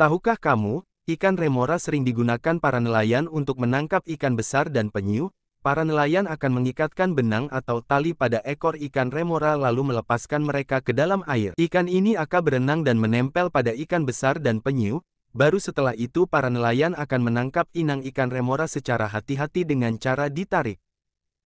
Tahukah kamu, ikan remora sering digunakan para nelayan untuk menangkap ikan besar dan penyu, para nelayan akan mengikatkan benang atau tali pada ekor ikan remora lalu melepaskan mereka ke dalam air. Ikan ini akan berenang dan menempel pada ikan besar dan penyu, Baru setelah itu para nelayan akan menangkap inang ikan remora secara hati-hati dengan cara ditarik.